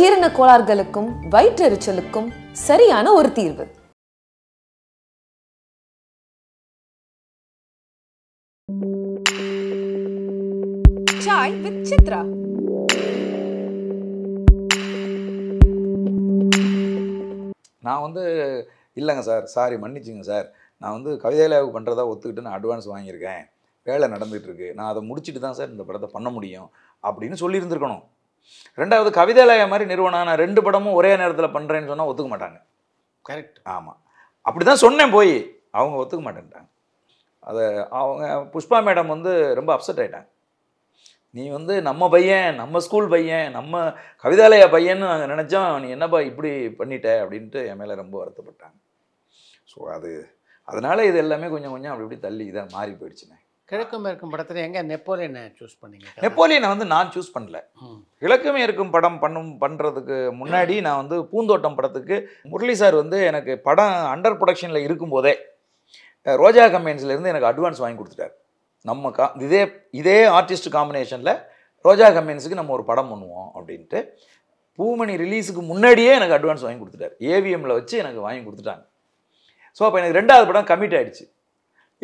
ஜீரண கோளாறுகளுக்கும் வயிற்றெரிச்சலுக்கும் சரியான ஒரு தீர்வு சாய் வித் சித்ரா நான் வந்து இல்லைங்க சார் சாரி மன்னிச்சுங்க சார் நான் வந்து கவிதையிலாவு பண்ணுறதா ஒத்துக்கிட்டு நான் அட்வான்ஸ் வாங்கியிருக்கேன் வேலை நடந்துகிட்ருக்கு நான் அதை முடிச்சுட்டு தான் சார் இந்த படத்தை பண்ண முடியும் அப்படின்னு சொல்லியிருந்துருக்கணும் ரெண்டாவது கவிதாலயம் மாதிரி நிறுவனம் நான் ரெண்டு படமும் ஒரே நேரத்தில் பண்ணுறேன்னு சொன்னால் ஒத்துக்க மாட்டாங்க கரெக்ட் ஆமாம் அப்படி தான் சொன்னேன் போய் அவங்க ஒத்துக்க மாட்டேன்ட்டாங்க அதை அவங்க புஷ்பா மேடம் வந்து ரொம்ப அப்செட் ஆகிட்டாங்க நீ வந்து நம்ம பையன் நம்ம ஸ்கூல் பையன் நம்ம கவிதாலய பையன்னு நாங்கள் நினச்சோம் நீ என்னப்பா இப்படி பண்ணிட்ட அப்படின்ட்டு என் மேலே ரொம்ப வருத்தப்பட்டாங்க ஸோ அது அதனால் இது எல்லாமே கொஞ்சம் கொஞ்சம் அப்படி இப்படி தள்ளி இதாக மாறி போயிடுச்சுண்ணே கிழக்கும் இருக்கும் படத்தில் எங்கே நெப்போலியனை சூஸ் பண்ணீங்க நெப்போலியனை வந்து நான் சூஸ் பண்ணல கிழக்குமே இருக்கும் படம் பண்ணும் பண்ணுறதுக்கு முன்னாடி நான் வந்து பூந்தோட்டம் படத்துக்கு முரளி சார் வந்து எனக்கு படம் அண்டர் ப்ரொடக்ஷனில் இருக்கும்போதே ரோஜா கம்பெனிஸ்லேருந்து எனக்கு அட்வான்ஸ் வாங்கி கொடுத்துட்டார் நம்ம கா இதே இதே ஆர்டிஸ்ட் காம்பினேஷனில் ரோஜா கம்பெனிஸுக்கு நம்ம ஒரு படம் பண்ணுவோம் அப்படின்ட்டு பூமணி ரிலீஸுக்கு முன்னாடியே எனக்கு அட்வான்ஸ் வாங்கி கொடுத்துட்டார் ஏவிஎம்மில் வச்சு எனக்கு வாங்கி கொடுத்துட்டாங்க ஸோ அப்போ எனக்கு ரெண்டாவது படம் கமிட் ஆகிடுச்சு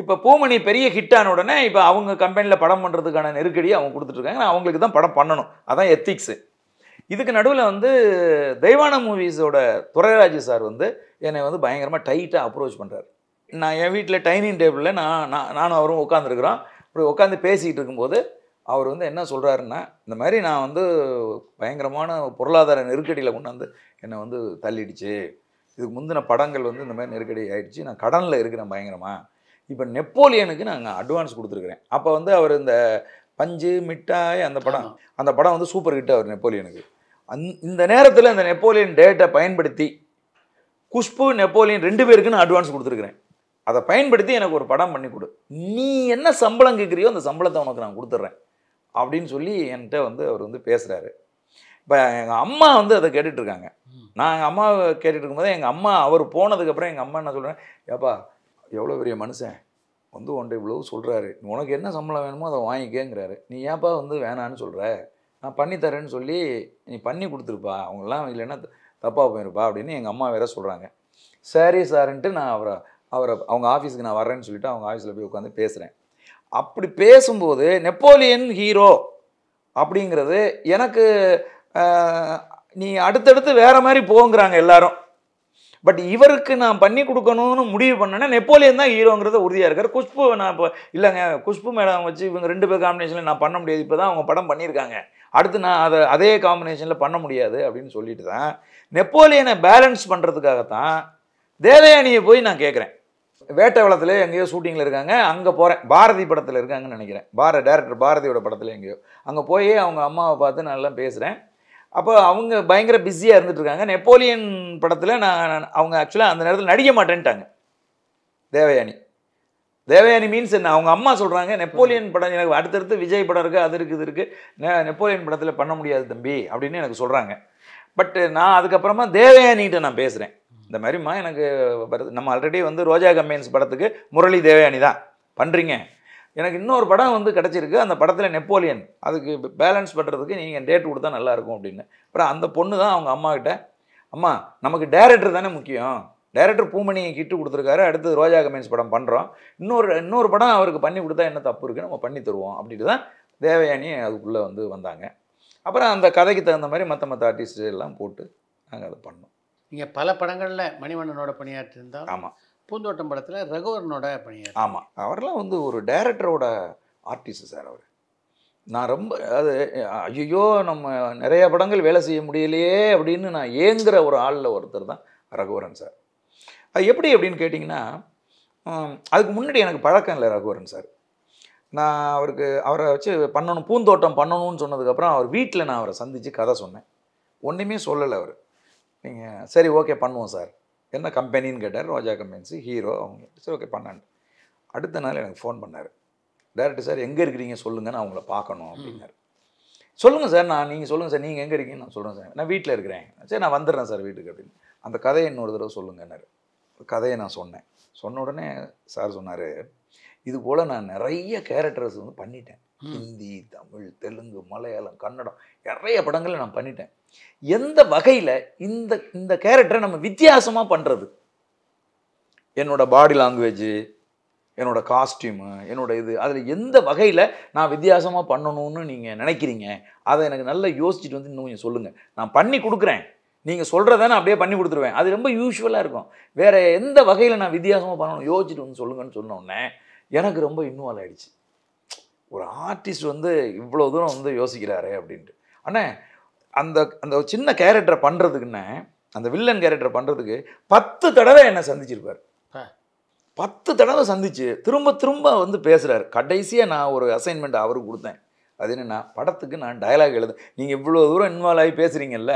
இப்போ பூமணி பெரிய ஹிட் ஆன உடனே இப்போ அவங்க கம்பெனியில் படம் பண்ணுறதுக்கான நெருக்கடியை அவங்க கொடுத்துட்ருக்காங்க அவங்களுக்கு தான் படம் பண்ணணும் அதான் எத்திக்ஸு இதுக்கு நடுவில் வந்து தெய்வான மூவிஸோட துரைராஜு சார் வந்து என்னை வந்து பயங்கரமாக டைட்டாக அப்ரோச் பண்ணுறாரு நான் என் வீட்டில் டைனிங் டேபிளில் நான் நான் நானும் அவரும் உட்காந்துருக்குறோம் அப்படி உட்காந்து பேசிக்கிட்டு இருக்கும்போது அவர் வந்து என்ன சொல்கிறாருன்னா இந்த மாதிரி நான் வந்து பயங்கரமான பொருளாதார நெருக்கடியில் கொண்டாந்து என்னை வந்து தள்ளிடுச்சு இதுக்கு முந்தின படங்கள் வந்து இந்த மாதிரி நெருக்கடி ஆகிடுச்சு நான் கடனில் இருக்கிறேன் பயங்கரமாக இப்போ நெப்போலியனுக்கு நாங்கள் அட்வான்ஸ் கொடுத்துருக்குறேன் அப்போ வந்து அவர் இந்த பஞ்சு மிட்டாய் அந்த படம் அந்த படம் வந்து சூப்பர் ஹிட் அவர் நெப்போலியனுக்கு அந் இந்த நேரத்தில் அந்த நெப்போலியன் டேட்டை பயன்படுத்தி குஷ்பு நெப்போலியன் ரெண்டு பேருக்கு நான் அட்வான்ஸ் கொடுத்துருக்குறேன் அதை பயன்படுத்தி எனக்கு ஒரு படம் பண்ணி கொடு நீ என்ன சம்பளம் கேட்குறியோ அந்த சம்பளத்தை உனக்கு நான் கொடுத்துட்றேன் அப்படின்னு சொல்லி என்கிட்ட வந்து அவர் வந்து பேசுகிறாரு இப்போ எங்கள் அம்மா வந்து அதை கேட்டுட்ருக்காங்க நான் எங்கள் அம்மாவை கேட்டுட்டு இருக்கும்போது எங்கள் அம்மா அவர் போனதுக்கப்புறம் எங்கள் அம்மா என்ன சொல்கிறேன் ஏப்பா எவ்வளோ பெரிய மனுஷன் வந்து ஒன்றை இவ்வளோ சொல்கிறாரு உனக்கு என்ன சம்பளம் வேணுமோ அதை வாங்கிக்கேங்கிறாரு நீ ஏன்ப்பா வந்து வேணான்னு சொல்கிற நான் பண்ணித்தரேன்னு சொல்லி நீ பண்ணி கொடுத்துருப்பா அவங்களாம் இல்லைன்னா தப்பாக போயிருப்பா அப்படின்னு எங்கள் அம்மா வேற சொல்கிறாங்க சரி சாருன்ட்டு நான் அவரை அவரை அவங்க ஆஃபீஸுக்கு நான் வர்றேன்னு சொல்லிவிட்டு அவங்க ஆஃபீஸில் போய் உட்காந்து பேசுகிறேன் அப்படி பேசும்போது நெப்போலியன் ஹீரோ அப்படிங்கிறது எனக்கு நீ அடுத்தடுத்து வேறு மாதிரி போங்கிறாங்க எல்லாரும் பட் இவருக்கு நான் பண்ணி கொடுக்கணும்னு முடிவு பண்ணேன்னா நெப்போலியன் தான் ஹீரோங்கிறத உறுதியாக இருக்கார் குஷ்பு நான் இப்போ இல்லைங்க குஷ்பு மேடம் வச்சு இவங்க ரெண்டு பேர் காம்பினேஷனில் நான் பண்ண முடியாது இப்போ தான் அவங்க படம் பண்ணியிருக்காங்க அடுத்து நான் அதை அதே காம்பினேஷனில் பண்ண முடியாது அப்படின்னு சொல்லிட்டு தான் நெப்போலியனை பேலன்ஸ் பண்ணுறதுக்காகத்தான் தேவயானியை போய் நான் கேட்குறேன் வேட்டை வளத்தில் எங்கேயோ ஷூட்டிங்கில் இருக்காங்க அங்கே போகிறேன் பாரதி படத்தில் இருக்காங்கன்னு நினைக்கிறேன் பார டேரக்டர் பாரதியோட படத்தில் எங்கேயோ அங்கே போய் அவங்க அம்மாவை பார்த்து நான் எல்லாம் பேசுகிறேன் அப்போ அவங்க பயங்கர பிஸியாக இருக்காங்க நெப்போலியன் படத்தில் நான் அவங்க ஆக்சுவலாக அந்த நேரத்தில் நடிக்க மாட்டேன்ட்டாங்க தேவயானி தேவயானி மீன்ஸ் என்ன அவங்க அம்மா சொல்கிறாங்க நெப்போலியன் படம் எனக்கு அடுத்தடுத்து விஜய் படம் இருக்குது அது இருக்குது இது இருக்குது நெப்போலியன் படத்தில் பண்ண முடியாது தம்பி அப்படின்னு எனக்கு சொல்கிறாங்க பட்டு நான் அதுக்கப்புறமா தேவயானிகிட்ட நான் பேசுகிறேன் இந்த மாதிரிம்மா எனக்கு நம்ம ஆல்ரெடி வந்து ரோஜா கம்பெயின்ஸ் படத்துக்கு முரளி தேவயானி தான் பண்ணுறீங்க எனக்கு இன்னொரு படம் வந்து கிடச்சிருக்கு அந்த படத்தில் நெப்போலியன் அதுக்கு பேலன்ஸ் பண்ணுறதுக்கு நீங்கள் டேட் கொடுத்தா நல்லாயிருக்கும் அப்படின்னு அப்புறம் அந்த பொண்ணு தான் அவங்க அம்மாக்கிட்ட அம்மா நமக்கு டேரக்டர் தானே முக்கியம் டேரக்டர் பூமணி கிட்டு கொடுத்துருக்காரு அடுத்து ரோஜா கமேன்ஸ் படம் பண்ணுறோம் இன்னொரு இன்னொரு படம் அவருக்கு பண்ணி கொடுத்தா என்ன தப்பு இருக்குது நம்ம பண்ணி தருவோம் அப்படின்ட்டு தான் தேவயானி அதுக்குள்ளே வந்து வந்தாங்க அப்புறம் அந்த கதைக்கு தகுந்த மாதிரி மற்ற மற்ற ஆர்டிஸ்ட் எல்லாம் போட்டு நாங்கள் அதை பண்ணோம் நீங்கள் பல படங்களில் மணிவண்ணனோட பணியாற்றிருந்தோம் ஆமாம் பூந்தோட்டம் படத்தில் ரகுவரனோட பணியார் ஆமாம் அவரெல்லாம் வந்து ஒரு டைரக்டரோட ஆர்டிஸ்ட் சார் அவர் நான் ரொம்ப அது ஐயோ நம்ம நிறைய படங்கள் வேலை செய்ய முடியலையே அப்படின்னு நான் ஏங்குற ஒரு ஆளில் ஒருத்தர் தான் ரகுவரன் சார் அது எப்படி அப்படின்னு கேட்டிங்கன்னா அதுக்கு முன்னாடி எனக்கு பழக்கம் இல்லை ரகுவரன் சார் நான் அவருக்கு அவரை வச்சு பண்ணணும் பூந்தோட்டம் பண்ணணும்னு சொன்னதுக்கப்புறம் அவர் வீட்டில் நான் அவரை சந்தித்து கதை சொன்னேன் ஒன்றுமே சொல்லலை அவர் நீங்கள் சரி ஓகே பண்ணுவோம் சார் என்ன கம்பெனின்னு கேட்டார் ரோஜா கம்பெனிஸு ஹீரோ அவங்க சரி ஓகே பண்ணாண்டு அடுத்த நாள் எனக்கு ஃபோன் பண்ணார் டேரக்டர் சார் எங்கே இருக்கிறீங்க சொல்லுங்கள் நான் அவங்கள பார்க்கணும் அப்படின்னாரு சொல்லுங்கள் சார் நான் நீங்கள் சொல்லுங்கள் சார் நீங்கள் எங்கே இருக்கீங்க நான் சொல்கிறேன் சார் நான் வீட்டில் இருக்கிறேன் சரி நான் வந்துடுறேன் சார் வீட்டுக்கு அப்படின்னு அந்த கதையை இன்னொரு தடவை சொல்லுங்கன்னாரு கதையை நான் சொன்னேன் சொன்ன உடனே சார் சொன்னார் இது போல் நான் நிறைய கேரக்டர்ஸ் வந்து பண்ணிட்டேன் ஹிந்தி தமிழ் தெலுங்கு மலையாளம் கன்னடம் நிறைய படங்களை நான் பண்ணிட்டேன் எந்த வகையில் இந்த இந்த கேரக்டரை நம்ம வித்தியாசமாக பண்ணுறது என்னோட பாடி லாங்குவேஜ் என்னோட காஸ்டியூமு என்னோட இது அதில் எந்த வகையில் நான் வித்தியாசமாக பண்ணணும்னு நீங்கள் நினைக்கிறீங்க அதை எனக்கு நல்லா யோசிச்சுட்டு வந்து இன்னும் கொஞ்சம் சொல்லுங்கள் நான் பண்ணி கொடுக்குறேன் நீங்கள் சொல்கிறத நான் அப்படியே பண்ணி கொடுத்துருவேன் அது ரொம்ப யூஸ்வலாக இருக்கும் வேறு எந்த வகையில் நான் வித்தியாசமாக பண்ணணும் யோசிச்சுட்டு வந்து சொல்லுங்கன்னு சொன்னோடனே எனக்கு ரொம்ப இன்வால்வ் ஆகிடுச்சு ஒரு ஆர்டிஸ்ட் வந்து இவ்வளோ தூரம் வந்து யோசிக்கிறாரு அப்படின்ட்டு ஆனால் அந்த அந்த சின்ன கேரக்டரை பண்ணுறதுக்குன்னு அந்த வில்லன் கேரக்டரை பண்ணுறதுக்கு பத்து தடவை என்னை சந்திச்சிருப்பார் பத்து தடவை சந்திச்சு திரும்ப திரும்ப வந்து பேசுகிறார் கடைசியாக நான் ஒரு அசைன்மெண்ட் அவருக்கு கொடுத்தேன் அது என்னென்னா படத்துக்கு நான் டயலாக் எழுத நீங்கள் இவ்வளோ தூரம் இன்வால்வ் ஆகி பேசுகிறீங்கல்ல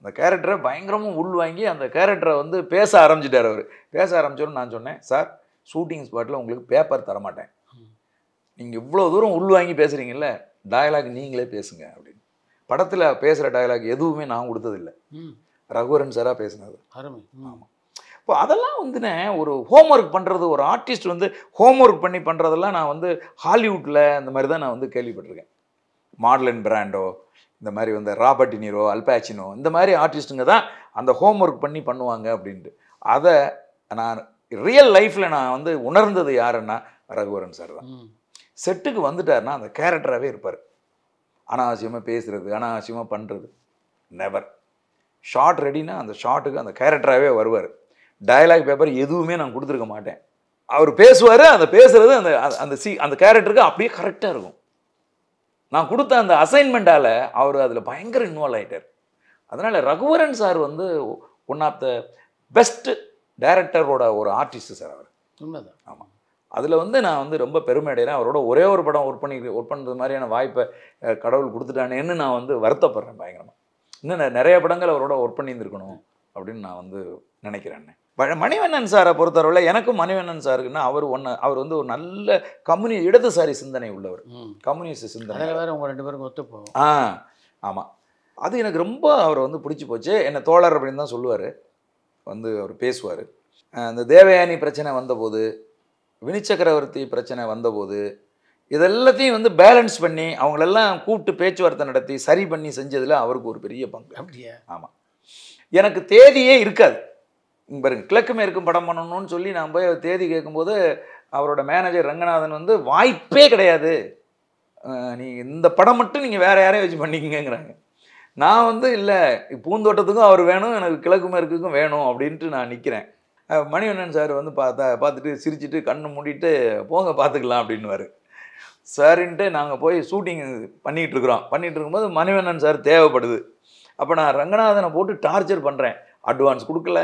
அந்த கேரக்டரை பயங்கரமாக உள் வாங்கி அந்த கேரக்டரை வந்து பேச ஆரம்பிச்சிட்டார் அவர் பேச ஆரம்பித்தோன்னு நான் சொன்னேன் சார் ஷூட்டிங் ஸ்பாட்டில் உங்களுக்கு பேப்பர் தரமாட்டேன் நீங்கள் இவ்வளோ தூரம் உள்வாங்கி பேசுகிறீங்கல்ல டயலாக் நீங்களே பேசுங்க அப்படின்னு படத்தில் பேசுகிற டயலாக் எதுவுமே நான் கொடுத்ததில்லை ரகுவரன் சாராக பேசினது அருமை ஆமாம் இப்போ அதெல்லாம் வந்துனே ஒரு ஹோம் ஒர்க் பண்ணுறது ஒரு ஆர்டிஸ்ட் வந்து ஹோம் ஒர்க் பண்ணி பண்ணுறதெல்லாம் நான் வந்து ஹாலிவுட்டில் அந்த மாதிரி தான் நான் வந்து கேள்விப்பட்டிருக்கேன் மாடலன் பிராண்டோ இந்த மாதிரி வந்து ராபர்ட் நீரோ அல்பாச்சினோ இந்த மாதிரி ஆர்டிஸ்ட்டுங்க தான் அந்த ஹோம் ஒர்க் பண்ணி பண்ணுவாங்க அப்படின்ட்டு அதை நான் ரியல் லைஃப்பில் நான் வந்து உணர்ந்தது யாருன்னா ரகுவரன் சார் தான் செட்டுக்கு வந்துட்டார்னா அந்த கேரக்டராகவே இருப்பார் அனாவசியமாக பேசுகிறது அனாவசியமாக பண்ணுறது நெவர் ஷார்ட் ரெடினா அந்த ஷார்ட்டுக்கு அந்த கேரக்டராகவே வருவார் டயலாக் பேப்பர் எதுவுமே நான் கொடுத்துருக்க மாட்டேன் அவர் பேசுவார் அந்த பேசுகிறது அந்த அந்த சி அந்த கேரக்டருக்கு அப்படியே கரெக்டாக இருக்கும் நான் கொடுத்த அந்த அசைன்மெண்ட்டால் அவர் அதில் பயங்கர இன்வால்வ் ஆகிட்டார் அதனால் ரகுவரன் சார் வந்து ஒன் ஆஃப் த பெஸ்ட்டு டைரக்டரோட ஒரு ஆர்டிஸ்ட் சார் அவர் உண்மைதான் ஆமாம் அதில் வந்து நான் வந்து ரொம்ப பெருமை அடைகிறேன் அவரோட ஒரே ஒரு படம் ஒர்க் பண்ணி ஒர்க் பண்ணுறது மாதிரியான வாய்ப்பை கடவுள் கொடுத்துட்டானேன்னு நான் வந்து வருத்தப்படுறேன் பயங்கரமாக இன்னும் நிறைய படங்கள் அவரோட ஒர்க் பண்ணியிருந்துருக்கணும் அப்படின்னு நான் வந்து நினைக்கிறேன் மணிவண்ணன் சாரை பொறுத்தவரை எனக்கும் மணிவண்ணன் சாருக்குன்னா அவர் ஒன்று அவர் வந்து ஒரு நல்ல கம்யூனி இடதுசாரி சிந்தனை உள்ளவர் கம்யூனிஸ்ட் சிந்தனை வேறு உங்கள் ரெண்டு பேருக்கும் போகும் ஆ ஆமாம் அது எனக்கு ரொம்ப அவர் வந்து பிடிச்சி போச்சு என்னை தோழர் அப்படின்னு தான் சொல்லுவார் வந்து அவர் பேசுவார் அந்த தேவயானி பிரச்சனை வந்தபோது வினிச்சக்கரவர்த்தி பிரச்சனை வந்தபோது இதெல்லாத்தையும் வந்து பேலன்ஸ் பண்ணி அவங்களெல்லாம் கூப்பிட்டு பேச்சுவார்த்தை நடத்தி சரி பண்ணி செஞ்சதில் அவருக்கு ஒரு பெரிய பங்கு அப்படியே ஆமாம் எனக்கு தேதியே இருக்காது பாருங்க கிழக்கு மேற்கும் படம் பண்ணணும்னு சொல்லி நான் போய் தேதி கேட்கும்போது அவரோட மேனேஜர் ரங்கநாதன் வந்து வாய்ப்பே கிடையாது நீங்கள் இந்த படம் மட்டும் நீங்கள் வேறு யாரையும் வச்சு பண்ணிக்கங்கிறாங்க நான் வந்து இல்லை பூந்தோட்டத்துக்கும் அவர் வேணும் எனக்கு கிழக்கு மேற்குக்கும் வேணும் அப்படின்ட்டு நான் நிற்கிறேன் மணிவண்ணன் சார் வந்து பார்த்தா பார்த்துட்டு சிரிச்சுட்டு கண்ணை மூடிட்டு போங்க பார்த்துக்கலாம் அப்படின்வார் சாருன்ட்டு நாங்கள் போய் ஷூட்டிங் பண்ணிகிட்டு இருக்கிறோம் பண்ணிகிட்டு இருக்கும்போது மணிவண்ணன் சார் தேவைப்படுது அப்போ நான் ரங்கநாதனை போட்டு டார்ச்சர் பண்ணுறேன் அட்வான்ஸ் கொடுக்கல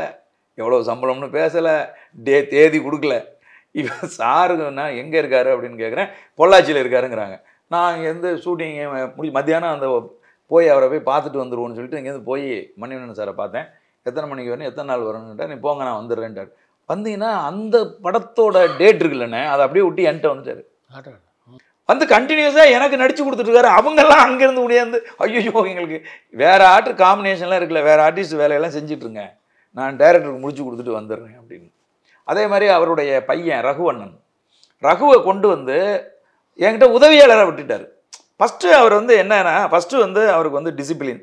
எவ்வளோ சம்பளம்னு பேசலை டே தேதி கொடுக்கல இப்போ நான் எங்கே இருக்காரு அப்படின்னு கேட்குறேன் பொள்ளாச்சியில் இருக்காருங்கிறாங்க நான் எந்த ஷூட்டிங் முடி மத்தியானம் அந்த போய் அவரை போய் பார்த்துட்டு வந்துடுவோன்னு சொல்லிட்டு இங்கேருந்து போய் மணிவண்ணன் சாரை பார்த்தேன் எத்தனை மணிக்கு வரணும் எத்தனை நாள் வரணுன்ட்டு நீ போங்க நான் வந்துடுறேன்ட்டார் வந்தீங்கன்னா அந்த படத்தோட டேட் இருக்குல்லண்ணே அதை அப்படியே விட்டு என்கிட்ட வந்துட்டார் வந்து கண்டினியூஸாக எனக்கு நடிச்சு கொடுத்துட்ருக்காரு அவங்கெல்லாம் அங்கேருந்து முடியாது ஐயோ எங்களுக்கு வேறு ஆர்ட்ரு காம்பினேஷன்லாம் இருக்குல்ல வேறு ஆர்டிஸ்ட் வேலையெல்லாம் செஞ்சுட்ருங்க நான் டைரக்டருக்கு முடிச்சு கொடுத்துட்டு வந்துடுறேன் அப்படின்னு அதே மாதிரி அவருடைய பையன் ரகுவண்ணன் ரகுவை கொண்டு வந்து என்கிட்ட உதவியாளராக விட்டுட்டார் ஃபஸ்ட்டு அவர் வந்து என்னன்னா ஃபஸ்ட்டு வந்து அவருக்கு வந்து டிசிப்ளின்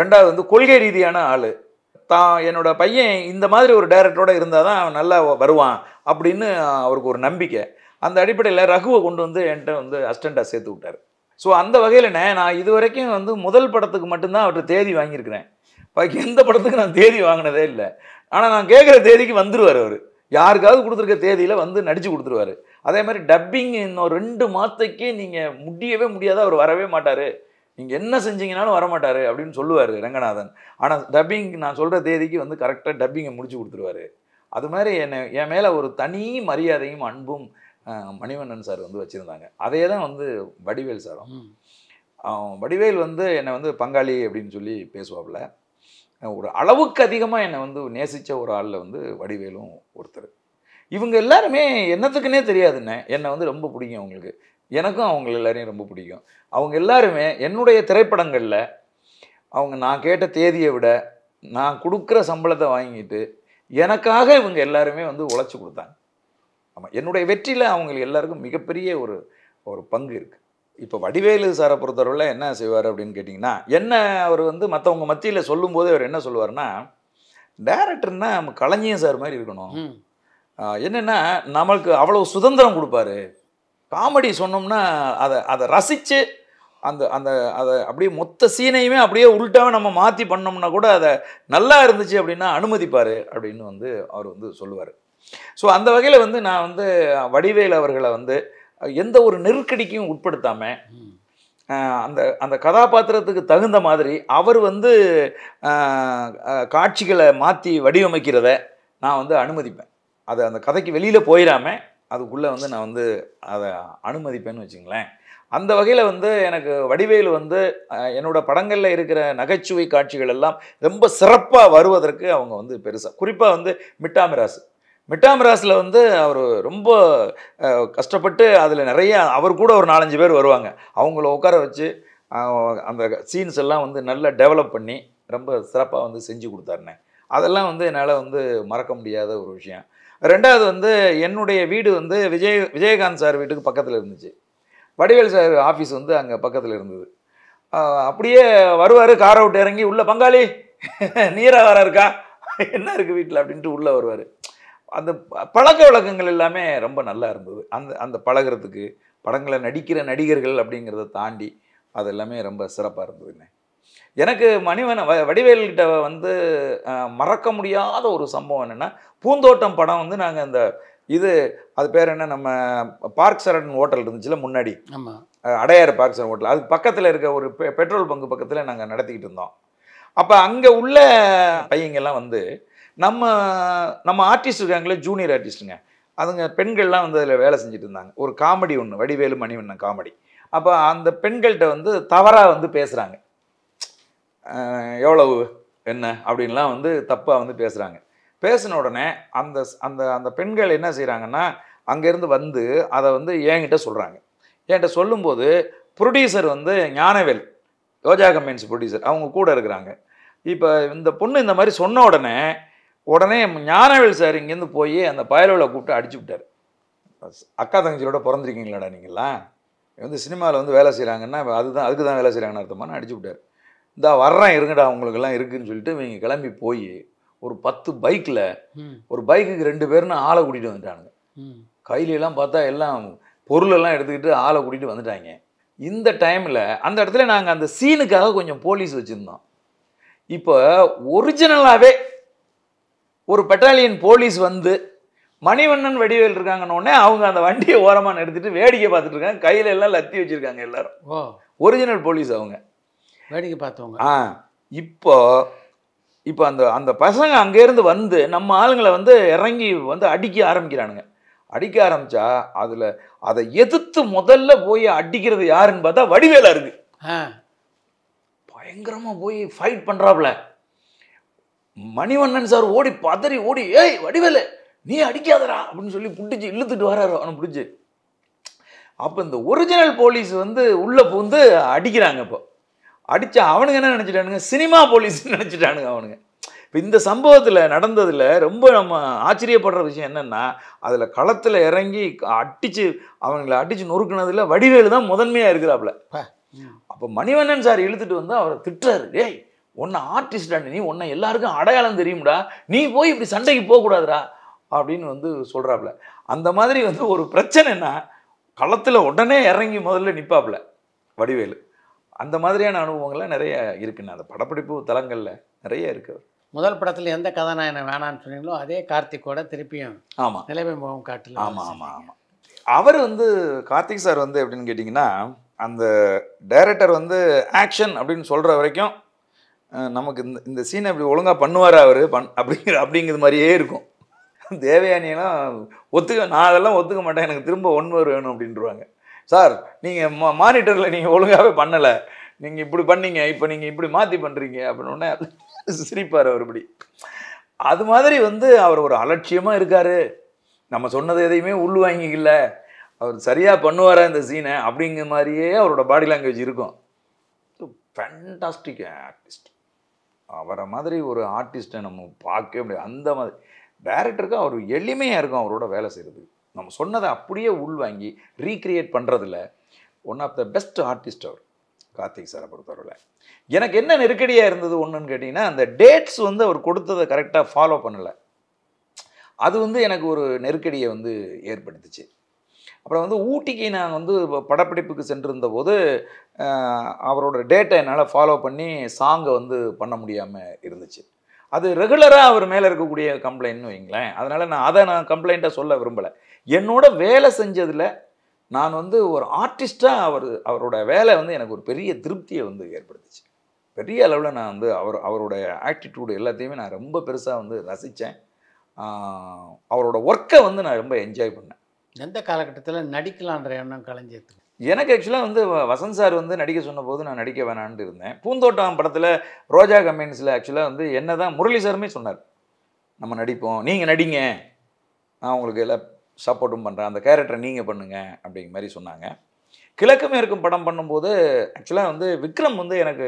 ரெண்டாவது வந்து கொள்கை ரீதியான ஆள் தான் என்னோட பையன் இந்த மாதிரி ஒரு டைரக்டரோடு இருந்தால் தான் அவன் நல்லா வருவான் அப்படின்னு அவருக்கு ஒரு நம்பிக்கை அந்த அடிப்படையில் ரகுவை கொண்டு வந்து என்கிட்ட வந்து அஸ்டண்ட்டாக சேர்த்து விட்டார் ஸோ அந்த வகையில்ண்ணே நான் இது வரைக்கும் வந்து முதல் படத்துக்கு மட்டும்தான் அவர்கிட்ட தேதி வாங்கியிருக்கிறேன் எந்த படத்துக்கு நான் தேதி வாங்கினதே இல்லை ஆனால் நான் கேட்குற தேதிக்கு வந்துடுவார் அவர் யாருக்காவது கொடுத்துருக்க தேதியில் வந்து நடித்து கொடுத்துருவார் அதே மாதிரி டப்பிங் இன்னும் ரெண்டு மாதத்துக்கே நீங்கள் முடியவே முடியாத அவர் வரவே மாட்டார் நீங்கள் என்ன செஞ்சீங்கனாலும் வரமாட்டார் அப்படின்னு சொல்லுவார் ரங்கநாதன் ஆனால் டப்பிங் நான் சொல்கிற தேதிக்கு வந்து கரெக்டாக டப்பிங்கை முடிச்சு கொடுத்துருவாரு அது மாதிரி என்னை என் மேலே ஒரு தனி மரியாதையும் அன்பும் மணிவண்ணன் சார் வந்து வச்சுருந்தாங்க அதே தான் வந்து வடிவேல் சாரும் வடிவேல் வந்து என்னை வந்து பங்காளி அப்படின்னு சொல்லி பேசுவாப்பில் ஒரு அளவுக்கு அதிகமாக என்னை வந்து நேசித்த ஒரு ஆளில் வந்து வடிவேலும் ஒருத்தர் இவங்க எல்லாருமே என்னத்துக்குன்னே தெரியாதுண்ணே என்னை வந்து ரொம்ப பிடிக்கும் அவங்களுக்கு எனக்கும் அவங்க எல்லாரையும் ரொம்ப பிடிக்கும் அவங்க எல்லாருமே என்னுடைய திரைப்படங்களில் அவங்க நான் கேட்ட தேதியை விட நான் கொடுக்குற சம்பளத்தை வாங்கிட்டு எனக்காக இவங்க எல்லாருமே வந்து உழைச்சி கொடுத்தாங்க ஆமாம் என்னுடைய வெற்றியில் அவங்களுக்கு எல்லாருக்கும் மிகப்பெரிய ஒரு ஒரு பங்கு இருக்குது இப்போ வடிவேலு சாரை பொறுத்தவரையில் என்ன செய்வார் அப்படின்னு கேட்டிங்கன்னா என்ன அவர் வந்து மற்றவங்க மத்தியில் சொல்லும்போது அவர் என்ன சொல்லுவார்னா டேரக்டர்னா நம்ம கலைஞர் சார் மாதிரி இருக்கணும் என்னென்னா நம்மளுக்கு அவ்வளோ சுதந்திரம் கொடுப்பாரு காமெடி சொன்னோம்னா அதை அதை ரசித்து அந்த அந்த அதை அப்படியே மொத்த சீனையுமே அப்படியே உள்ட்டாவே நம்ம மாற்றி பண்ணோம்னா கூட அதை நல்லா இருந்துச்சு அப்படின்னா அனுமதிப்பார் அப்படின்னு வந்து அவர் வந்து சொல்லுவார் ஸோ அந்த வகையில் வந்து நான் வந்து வடிவேல் அவர்களை வந்து எந்த ஒரு நெருக்கடிக்கும் உட்படுத்தாமல் அந்த அந்த கதாபாத்திரத்துக்கு தகுந்த மாதிரி அவர் வந்து காட்சிகளை மாற்றி வடிவமைக்கிறத நான் வந்து அனுமதிப்பேன் அது அந்த கதைக்கு வெளியில் போயிடாமல் அதுக்குள்ளே வந்து நான் வந்து அதை அனுமதிப்பேன்னு வச்சுங்களேன் அந்த வகையில் வந்து எனக்கு வடிவேலு வந்து என்னோட படங்களில் இருக்கிற நகைச்சுவை காட்சிகள் எல்லாம் ரொம்ப சிறப்பாக வருவதற்கு அவங்க வந்து பெருசாக குறிப்பாக வந்து மிட்டாமிராசு மிட்டாமிராஸில் வந்து அவர் ரொம்ப கஷ்டப்பட்டு அதில் நிறைய அவர் கூட ஒரு நாலஞ்சு பேர் வருவாங்க அவங்கள உட்கார வச்சு அந்த சீன்ஸ் எல்லாம் வந்து நல்லா டெவலப் பண்ணி ரொம்ப சிறப்பாக வந்து செஞ்சு கொடுத்தாருண்ணே அதெல்லாம் வந்து என்னால் வந்து மறக்க முடியாத ஒரு விஷயம் ரெண்டாவது வந்து என்னுடைய வீடு வந்து விஜய் விஜயகாந்த் சார் வீட்டுக்கு பக்கத்தில் இருந்துச்சு வடிவேல் சார் ஆஃபீஸ் வந்து அங்கே பக்கத்தில் இருந்தது அப்படியே வருவார் காரை விட்டு இறங்கி உள்ள பங்காளி நீராக வர இருக்கா என்ன இருக்குது வீட்டில் அப்படின்ட்டு உள்ளே வருவார் அந்த பழக்க வழக்கங்கள் எல்லாமே ரொம்ப நல்லா இருந்தது அந்த அந்த பழகிறதுக்கு படங்களை நடிக்கிற நடிகர்கள் அப்படிங்கிறத தாண்டி அதெல்லாமே ரொம்ப சிறப்பாக என்ன எனக்கு மணிவன் வடிவேல்கிட்ட வந்து மறக்க முடியாத ஒரு சம்பவம் என்னென்னா பூந்தோட்டம் படம் வந்து நாங்கள் இந்த இது அது பேர் என்ன நம்ம பார்க் சரண் ஹோட்டல் இருந்துச்சுல முன்னாடி ஆமாம் அடையார் பார்க் சரண் ஹோட்டல் அதுக்கு பக்கத்தில் இருக்க ஒரு பெ பெட்ரோல் பங்கு பக்கத்தில் நாங்கள் நடத்திக்கிட்டு இருந்தோம் அப்போ அங்கே உள்ள பையங்கள்லாம் வந்து நம்ம நம்ம ஆர்டிஸ்ட் இருக்காங்களே ஜூனியர் ஆர்டிஸ்ட்டுங்க அதுங்க பெண்கள்லாம் வந்து அதில் வேலை செஞ்சுட்டு இருந்தாங்க ஒரு காமெடி ஒன்று வடிவேலு மணிவண்ணன் காமெடி அப்போ அந்த பெண்கள்கிட்ட வந்து தவறாக வந்து பேசுகிறாங்க எவ்வளவு என்ன அப்படின்லாம் வந்து தப்பாக வந்து பேசுகிறாங்க பேசின உடனே அந்த அந்த அந்த பெண்கள் என்ன செய்கிறாங்கன்னா அங்கேருந்து வந்து அதை வந்து என்கிட்ட சொல்கிறாங்க என்கிட்ட சொல்லும்போது ப்ரொடியூசர் வந்து ஞானவேல் யோஜா கம்பெனிஸ் ப்ரொடியூசர் அவங்க கூட இருக்கிறாங்க இப்போ இந்த பொண்ணு இந்த மாதிரி சொன்ன உடனே உடனே ஞானவேல் சார் இங்கேருந்து போய் அந்த பயலவில் கூப்பிட்டு அடிச்சு விட்டார் அக்கா தங்கச்சியோட பிறந்திருக்கீங்களாடா நீங்களா வந்து சினிமாவில் வந்து வேலை செய்கிறாங்கன்னா அதுதான் அதுக்கு தான் வேலை செய்கிறாங்கன்னு அர்த்தமான அடிச்சு விட்டார் இந்த வர்றேன் இருங்கடா அவங்களுக்கெல்லாம் இருக்குன்னு சொல்லிட்டு இவங்க கிளம்பி போய் ஒரு பத்து பைக்கில் ஒரு பைக்குக்கு ரெண்டு பேர்னு ஆளை கூட்டிகிட்டு வந்துட்டானுங்க கையிலெல்லாம் பார்த்தா எல்லாம் பொருளெல்லாம் எடுத்துக்கிட்டு ஆளை கூட்டிகிட்டு வந்துட்டாங்க இந்த டைமில் அந்த இடத்துல நாங்கள் அந்த சீனுக்காக கொஞ்சம் போலீஸ் வச்சுருந்தோம் இப்போ ஒரிஜினலாகவே ஒரு பெட்டாலியன் போலீஸ் வந்து மணிவண்ணன் வடிவேல் இருக்காங்கன்னொடனே அவங்க அந்த வண்டியை ஓரமாக எடுத்துகிட்டு வேடிக்கை பார்த்துட்டு இருக்காங்க கையில எல்லாம் லத்தி வச்சுருக்காங்க எல்லாரும் ஒரிஜினல் போலீஸ் அவங்க வேடிக்கை பார்த்தவங்க ஆ இப்போ இப்போ அந்த அந்த பசங்க அங்கேருந்து வந்து நம்ம ஆளுங்களை வந்து இறங்கி வந்து அடிக்க ஆரம்பிக்கிறானுங்க அடிக்க ஆரம்பிச்சா அதில் அதை எதிர்த்து முதல்ல போய் அடிக்கிறது யாருன்னு பார்த்தா வடிவேலா இருக்கு பயங்கரமாக போய் ஃபைட் பண்ணுறாப்புல மணிவண்ணன் சார் ஓடி பதறி ஓடி ஏய் வடிவேலு நீ அடிக்காதரா அப்படின்னு சொல்லி பிடிச்சி இழுத்துட்டு வராரு அவனை பிடிச்சி அப்போ இந்த ஒரிஜினல் போலீஸ் வந்து உள்ளே புகுந்து அடிக்கிறாங்க இப்போ அடித்த அவனுங்க என்ன நினச்சிட்டானுங்க சினிமா போலீஸ்னு நினச்சிட்டானுங்க அவனுங்க இப்போ இந்த சம்பவத்தில் நடந்ததில் ரொம்ப நம்ம ஆச்சரியப்படுற விஷயம் என்னென்னா அதில் களத்தில் இறங்கி அடித்து அவங்களை அடித்து நொறுக்குனதில் வடிவேலு தான் முதன்மையாக இருக்கிறாப்புல அப்போ மணிவண்ணன் சார் இழுத்துட்டு வந்து அவரை திட்டுறாரு ஏய் உன்னை ஆர்டிஸ்டாண்டி நீ உன்னை எல்லாருக்கும் அடையாளம் தெரியும்டா நீ போய் இப்படி சண்டைக்கு போகக்கூடாதுடா அப்படின்னு வந்து சொல்கிறாப்புல அந்த மாதிரி வந்து ஒரு பிரச்சனைனா களத்தில் உடனே இறங்கி முதல்ல நிற்பாப்புல வடிவேலு அந்த மாதிரியான அனுபவங்கள்லாம் நிறைய இருக்குண்ணா அந்த படப்பிடிப்பு தலங்களில் நிறைய இருக்குது முதல் படத்தில் எந்த கதாநாயகன் வேணான்னு சொன்னீங்களோ அதே கார்த்திக்கோட திருப்பியும் ஆமாம் நிலைமை முகம் காட்டில் ஆமாம் ஆமாம் ஆமாம் அவர் வந்து கார்த்திக் சார் வந்து எப்படின்னு கேட்டிங்கன்னா அந்த டைரக்டர் வந்து ஆக்ஷன் அப்படின்னு சொல்கிற வரைக்கும் நமக்கு இந்த இந்த சீனை இப்படி ஒழுங்காக பண்ணுவார் அவர் பண் அப்படிங்கிற அப்படிங்கிறது மாதிரியே இருக்கும் தேவயானியெல்லாம் ஒத்துக்க நான் அதெல்லாம் ஒத்துக்க மாட்டேன் எனக்கு திரும்ப ஒன் வேணும் அப்படின்ட்டுருவாங்க சார் நீங்கள் மா மானிட்டரில் நீங்கள் ஒழுங்காகவே பண்ணலை நீங்கள் இப்படி பண்ணீங்க இப்போ நீங்கள் இப்படி மாற்றி பண்ணுறீங்க அப்படின்னோடனே சிரிப்பார் அவருபடி அது மாதிரி வந்து அவர் ஒரு அலட்சியமாக இருக்கார் நம்ம சொன்னது எதையுமே உள் வாங்கிக்கல அவர் சரியாக பண்ணுவாரா இந்த சீனை அப்படிங்கிற மாதிரியே அவரோட பாடி லாங்குவேஜ் இருக்கும் ஃபேண்டாஸ்டிக் ஆர்டிஸ்ட் அவரை மாதிரி ஒரு ஆர்டிஸ்ட்டை நம்ம பார்க்கவே முடியாது அந்த மாதிரி டேரக்டருக்கு அவர் எளிமையாக இருக்கும் அவரோட வேலை செய்கிறதுக்கு நம்ம சொன்னதை அப்படியே உள்வாங்கி ரீக்ரியேட் பண்ணுறதுல one of the best artist அவர் கார்த்திக் சாரை பொறுத்தவரையில் எனக்கு என்ன நெருக்கடியாக இருந்தது ஒன்றுன்னு கேட்டிங்கன்னா அந்த டேட்ஸ் வந்து அவர் கொடுத்ததை கரெக்டாக ஃபாலோ பண்ணலை அது வந்து எனக்கு ஒரு நெருக்கடியை வந்து ஏற்படுத்துச்சு அப்புறம் வந்து ஊட்டிக்கு நான் வந்து படப்பிடிப்புக்கு சென்றிருந்த போது அவரோட டேட்டை என்னால் ஃபாலோ பண்ணி சாங்கை வந்து பண்ண முடியாமல் இருந்துச்சு அது ரெகுலராக அவர் மேலே இருக்கக்கூடிய கம்ப்ளைண்ட்னு வைங்களேன் அதனால் நான் அதை நான் கம்ப்ளைண்ட்டாக சொல்ல விரும்பலை என்னோட வேலை செஞ்சதில் நான் வந்து ஒரு ஆர்டிஸ்ட்டாக அவர் அவரோட வேலை வந்து எனக்கு ஒரு பெரிய திருப்தியை வந்து ஏற்படுத்துச்சு பெரிய அளவில் நான் வந்து அவர் அவருடைய ஆட்டிடியூடு எல்லாத்தையுமே நான் ரொம்ப பெருசாக வந்து ரசித்தேன் அவரோட ஒர்க்கை வந்து நான் ரொம்ப என்ஜாய் பண்ணேன் எந்த காலகட்டத்தில் நடிக்கலான்ற எண்ணம் கலைஞ்சிருக்கு எனக்கு ஆக்சுவலாக வந்து வசந்த் சார் வந்து நடிக்க சொன்னபோது நான் நடிக்க வேணான்ட்டு இருந்தேன் பூந்தோட்டம் படத்தில் ரோஜா கம்பெனிஸில் ஆக்சுவலாக வந்து என்ன தான் முரளி சாருமே சொன்னார் நம்ம நடிப்போம் நீங்கள் நடிங்க நான் உங்களுக்கு எல்லாம் சப்போர்ட்டும் பண்ணுறேன் அந்த கேரக்டரை நீங்கள் பண்ணுங்கள் அப்படிங்கிற மாதிரி சொன்னாங்க கிழக்குமே இருக்கும் படம் பண்ணும்போது ஆக்சுவலாக வந்து விக்ரம் வந்து எனக்கு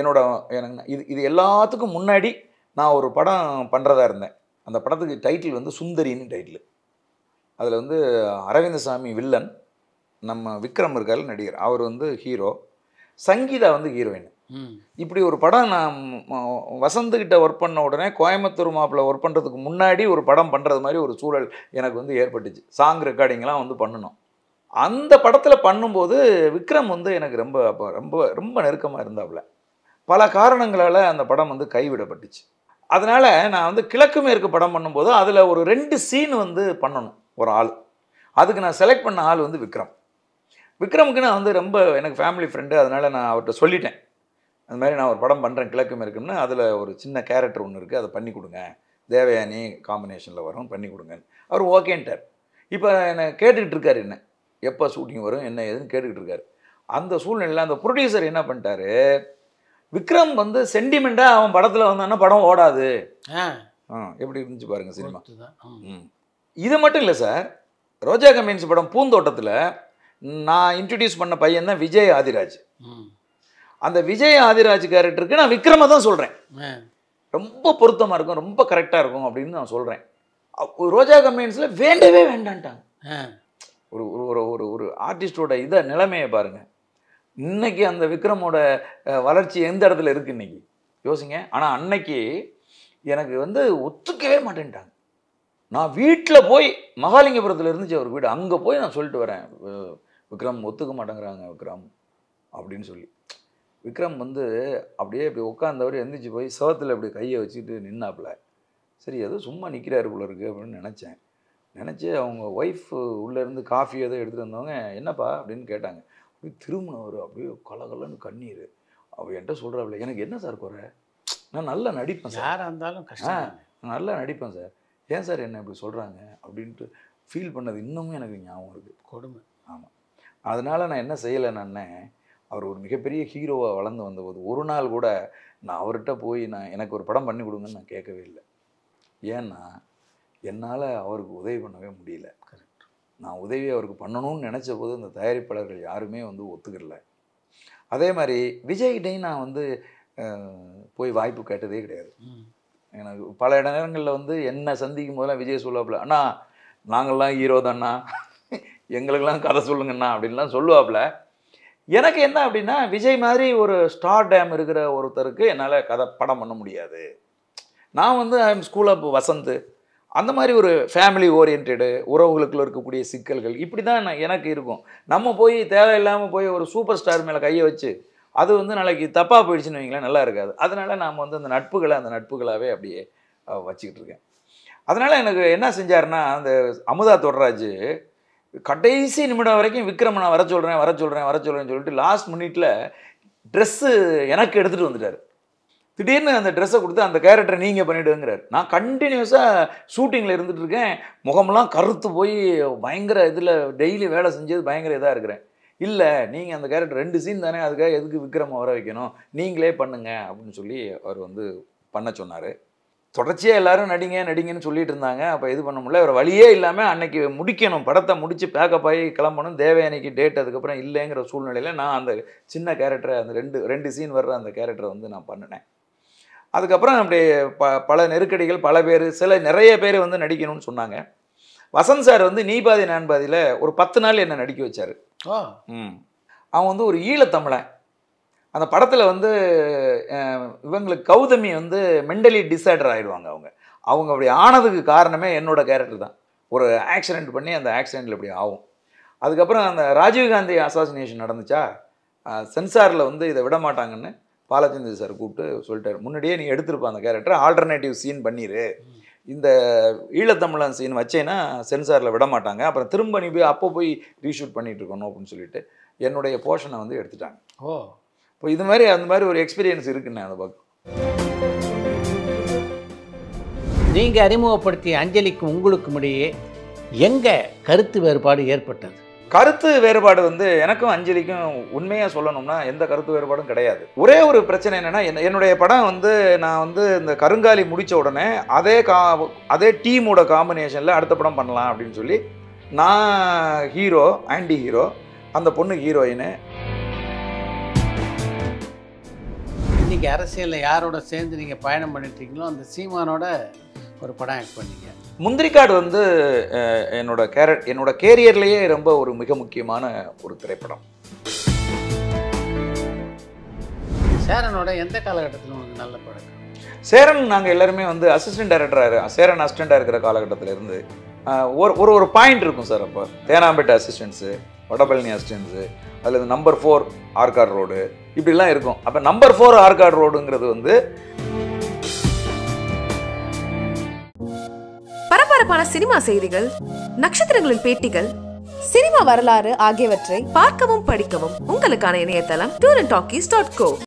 என்னோட எனக்கு இது இது எல்லாத்துக்கும் முன்னாடி நான் ஒரு படம் பண்ணுறதா இருந்தேன் அந்த படத்துக்கு டைட்டில் வந்து சுந்தரின்னு டைட்டில் அதில் வந்து அரவிந்தசாமி வில்லன் நம்ம விக்ரம் இருக்காரு நடிகர் அவர் வந்து ஹீரோ சங்கீதா வந்து ஹீரோயின் இப்படி ஒரு படம் நான் வசந்துக்கிட்ட ஒர்க் பண்ண உடனே கோயம்புத்தூர் மாப்பிள்ள ஒர்க் பண்ணுறதுக்கு முன்னாடி ஒரு படம் பண்ணுறது மாதிரி ஒரு சூழல் எனக்கு வந்து ஏற்பட்டுச்சு சாங் ரெக்கார்டிங்லாம் வந்து பண்ணணும் அந்த படத்தில் பண்ணும்போது விக்ரம் வந்து எனக்கு ரொம்ப அப்போ ரொம்ப ரொம்ப நெருக்கமாக இருந்தாப்புல பல காரணங்களால் அந்த படம் வந்து கைவிடப்பட்டுச்சு அதனால் நான் வந்து கிழக்கு மேற்கு படம் பண்ணும்போது அதில் ஒரு ரெண்டு சீன் வந்து பண்ணணும் ஒரு ஆள் அதுக்கு நான் செலக்ட் பண்ண ஆள் வந்து விக்ரம் விக்ரமுக்கு நான் வந்து ரொம்ப எனக்கு ஃபேமிலி ஃப்ரெண்டு அதனால் நான் அவர்கிட்ட சொல்லிட்டேன் அந்த மாதிரி நான் ஒரு படம் பண்ணுறேன் கிழக்கு இருக்கும்னா அதில் ஒரு சின்ன கேரக்டர் ஒன்று இருக்குது அதை பண்ணி கொடுங்க தேவயானி காம்பினேஷனில் வரும் பண்ணி கொடுங்க அவர் ஓகேன்ட்டார் இப்போ என்னை கேட்டுக்கிட்டு இருக்காரு என்ன எப்போ ஷூட்டிங் வரும் என்ன ஏதுன்னு கேட்டுக்கிட்டு இருக்காரு அந்த சூழ்நிலையில் அந்த ப்ரொடியூசர் என்ன பண்ணிட்டாரு விக்ரம் வந்து சென்டிமெண்ட்டாக அவன் படத்தில் வந்தான்னா படம் ஓடாது எப்படி இருந்துச்சு பாருங்கள் சினிமா இது மட்டும் இல்லை சார் ரோஜா கம்பெனிஸ் படம் பூந்தோட்டத்தில் நான் இன்ட்ரடியூஸ் பண்ண பையன் தான் விஜய் ஆதிராஜ் அந்த விஜய் ஆதிராஜ் கேரக்டருக்கு நான் விக்ரம தான் சொல்கிறேன் ரொம்ப பொருத்தமாக இருக்கும் ரொம்ப கரெக்டாக இருக்கும் அப்படின்னு நான் சொல்கிறேன் ரோஜா கம்பெனிஸில் வேண்டவே வேண்டான்ட்டாங்க ஒரு ஒரு ஒரு ஒரு ஆர்டிஸ்டோட இதை நிலைமையை பாருங்கள் இன்னைக்கு அந்த விக்ரமோட வளர்ச்சி எந்த இடத்துல இருக்குது இன்னைக்கு யோசிங்க ஆனால் அன்னைக்கு எனக்கு வந்து ஒத்துக்கவே மாட்டேன்ட்டாங்க நான் வீட்டில் போய் மகாலிங்கபுரத்தில் இருந்துச்சு அவர் வீடு அங்கே போய் நான் சொல்லிட்டு வரேன் விக்ரம் ஒத்துக்க மாட்டேங்கிறாங்க விக்ரம் அப்படின்னு சொல்லி விக்ரம் வந்து அப்படியே இப்படி உட்காந்தவர் எந்திரிச்சு போய் சவத்தில் இப்படி கையை வச்சுக்கிட்டு நின்னாப்புல சரி ஏதோ சும்மா நிற்கிறாரு போல இருக்குது அப்படின்னு நினச்சேன் நினச்சி அவங்க ஒய்ஃப் உள்ளேருந்து காஃபி ஏதோ எடுத்துகிட்டு வந்தவங்க என்னப்பா அப்படின்னு கேட்டாங்க அப்படியே வரும் அப்படியே கலகலன்னு கண்ணீர் அவள் என்கிட்ட சொல்கிறாப்புல எனக்கு என்ன சார் குறை நான் நல்லா நடிப்பேன் சார் யாராக இருந்தாலும் கஷ்டம் நல்லா நடிப்பேன் சார் ஏன் சார் என்ன இப்படி சொல்கிறாங்க அப்படின்ட்டு ஃபீல் பண்ணது இன்னமும் எனக்கு ஞாபகம் இருக்குது கொடுமை ஆமாம் அதனால் நான் என்ன செய்யலை நான் அவர் ஒரு மிகப்பெரிய ஹீரோவாக வளர்ந்து வந்தபோது ஒரு நாள் கூட நான் அவர்கிட்ட போய் நான் எனக்கு ஒரு படம் பண்ணி கொடுங்கன்னு நான் கேட்கவே இல்லை ஏன்னா என்னால் அவருக்கு உதவி பண்ணவே முடியல கரெக்ட் நான் உதவி அவருக்கு பண்ணணும்னு நினச்ச போது அந்த தயாரிப்பாளர்கள் யாருமே வந்து ஒத்துக்கல அதே மாதிரி விஜய்கிட்டையும் நான் வந்து போய் வாய்ப்பு கேட்டதே கிடையாது எனக்கு பல இடங்களில் வந்து என்ன சந்திக்கும் போதெல்லாம் விஜய் சொல்லுவாப்புல அண்ணா நாங்கள்லாம் ஹீரோ தான்ண்ணா எங்களுக்கெல்லாம் கதை சொல்லுங்கண்ணா அப்படின்லாம் சொல்லுவாப்புல எனக்கு என்ன அப்படின்னா விஜய் மாதிரி ஒரு ஸ்டார் டேம் இருக்கிற ஒருத்தருக்கு என்னால் கதை படம் பண்ண முடியாது நான் வந்து I am school of Vasanth அந்த மாதிரி ஒரு ஃபேமிலி ஓரியன்டு உறவுகளுக்குள்ள இருக்கக்கூடிய சிக்கல்கள் இப்படி தான் நான் எனக்கு இருக்கும் நம்ம போய் தேவையில்லாமல் போய் ஒரு சூப்பர் ஸ்டார் மேலே கையை வச்சு அது வந்து நாளைக்கு தப்பாக போயிடுச்சுன்னு வைங்களேன் நல்லா இருக்காது அதனால் நாம் வந்து அந்த நட்புகளை அந்த நட்புகளாகவே அப்படியே வச்சுக்கிட்டு இருக்கேன் அதனால் எனக்கு என்ன செஞ்சாருன்னா அந்த அமுதா தொடராஜ் கடைசி நிமிடம் வரைக்கும் விக்ரம் நான் வர சொல்கிறேன் வர சொல்கிறேன் வர சொல்கிறேன்னு சொல்லிட்டு லாஸ்ட் மினிட்ல ட்ரெஸ்ஸு எனக்கு எடுத்துகிட்டு வந்துட்டார் திடீர்னு அந்த ட்ரெஸ்ஸை கொடுத்து அந்த கேரக்டரை நீங்கள் பண்ணிவிடுங்கிறார் நான் கண்டினியூஸாக ஷூட்டிங்கில் இருந்துகிட்ருக்கேன் இருக்கேன் முகமெல்லாம் கருத்து போய் பயங்கர இதில் டெய்லி வேலை செஞ்சது பயங்கர இதாக இருக்கிறேன் இல்லை நீங்கள் அந்த கேரக்டர் ரெண்டு சீன் தானே அதுக்காக எதுக்கு விக்ரமம் வர வைக்கணும் நீங்களே பண்ணுங்க அப்படின்னு சொல்லி அவர் வந்து பண்ண சொன்னார் தொடர்ச்சியாக எல்லாரும் நடிங்க நடிங்கன்னு சொல்லிட்டு இருந்தாங்க அப்போ இது பண்ண முடியல ஒரு வழியே இல்லாமல் அன்னைக்கு முடிக்கணும் படத்தை முடித்து பேக்கப் ஆகி கிளம்பணும் அன்னைக்கு டேட் அதுக்கப்புறம் இல்லைங்கிற சூழ்நிலையில் நான் அந்த சின்ன கேரக்டரை அந்த ரெண்டு ரெண்டு சீன் வர்ற அந்த கேரக்டரை வந்து நான் பண்ணினேன் அதுக்கப்புறம் அப்படி ப பல நெருக்கடிகள் பல பேர் சில நிறைய பேர் வந்து நடிக்கணும்னு சொன்னாங்க வசந்த் சார் வந்து நீ பாதி நான் பாதியில் ஒரு பத்து நாள் என்னை நடிக்க வச்சார் ம் அவன் வந்து ஒரு ஈழத்தமிழன் அந்த படத்தில் வந்து இவங்களுக்கு கௌதமி வந்து மென்டலி டிசைடர் ஆகிடுவாங்க அவங்க அவங்க அப்படி ஆனதுக்கு காரணமே என்னோடய கேரக்டர் தான் ஒரு ஆக்சிடெண்ட் பண்ணி அந்த ஆக்சிடெண்ட்டில் இப்படி ஆகும் அதுக்கப்புறம் அந்த ராஜீவ்காந்தி அசாசினேஷன் நடந்துச்சா சென்சாரில் வந்து இதை விட மாட்டாங்கன்னு பாலச்சந்திர சார் கூப்பிட்டு சொல்லிட்டார் முன்னாடியே நீ எடுத்திருப்ப அந்த கேரக்டர் ஆல்டர்னேட்டிவ் சீன் பண்ணிடு இந்த ஈழத்தமிழன் சீன் வச்சேன்னா சென்சாரில் விட மாட்டாங்க அப்புறம் திரும்ப நீ போய் அப்போ போய் ரீஷூட் பண்ணிகிட்டு இருக்கணும் அப்படின்னு சொல்லிட்டு என்னுடைய போர்ஷனை வந்து எடுத்துட்டாங்க ஓ இப்போ இது மாதிரி அந்த மாதிரி ஒரு எக்ஸ்பீரியன்ஸ் இருக்குன்னு அந்த பக்கம் நீங்கள் அறிமுகப்படுத்திய அஞ்சலிக்கும் உங்களுக்கும் இடையே எங்கே கருத்து வேறுபாடு ஏற்பட்டது கருத்து வேறுபாடு வந்து எனக்கும் அஞ்சலிக்கும் உண்மையாக சொல்லணும்னா எந்த கருத்து வேறுபாடும் கிடையாது ஒரே ஒரு பிரச்சனை என்னென்னா என்னுடைய படம் வந்து நான் வந்து இந்த கருங்காலி முடித்த உடனே அதே கா அதே டீமோட காம்பினேஷனில் அடுத்த படம் பண்ணலாம் அப்படின்னு சொல்லி நான் ஹீரோ ஆன்டி ஹீரோ அந்த பொண்ணு ஹீரோயின்னு இன்றைக்கி அரசியலில் யாரோட சேர்ந்து நீங்கள் பயணம் பண்ணிட்டுருக்கீங்களோ அந்த சீமானோட ஒரு படம் ஆக்ட் பண்ணீங்க முந்திரிக்காடு வந்து என்னோட கேரட் என்னோட கேரியர்லேயே ரொம்ப ஒரு மிக முக்கியமான ஒரு திரைப்படம் சேரனோட எந்த காலகட்டத்தில் உங்களுக்கு நல்ல பழக்கம் சேரன் நாங்கள் எல்லாருமே வந்து அசிஸ்டன்ட் டைரக்டராக சேரன் அசிஸ்டண்டாக இருக்கிற காலகட்டத்தில் இருந்து ஒரு ஒரு ஒரு பாயிண்ட் இருக்கும் சார் அப்போ தேனாம்பேட்டை அசிஸ்டன்ஸு வடபழனி அசிஸ்டன்ஸு அதில் நம்பர் ஃபோர் ஆர்கார் ரோடு இப்படிலாம் இருக்கும் அப்போ நம்பர் ஃபோர் ஆர்காட் ரோடுங்கிறது வந்து பரபரப்பான சினிமா செய்திகள் நட்சத்திரங்களின் பேட்டிகள் சினிமா வரலாறு ஆகியவற்றை பார்க்கவும் படிக்கவும் உங்களுக்கான இணையதளம் tour and talkies dot go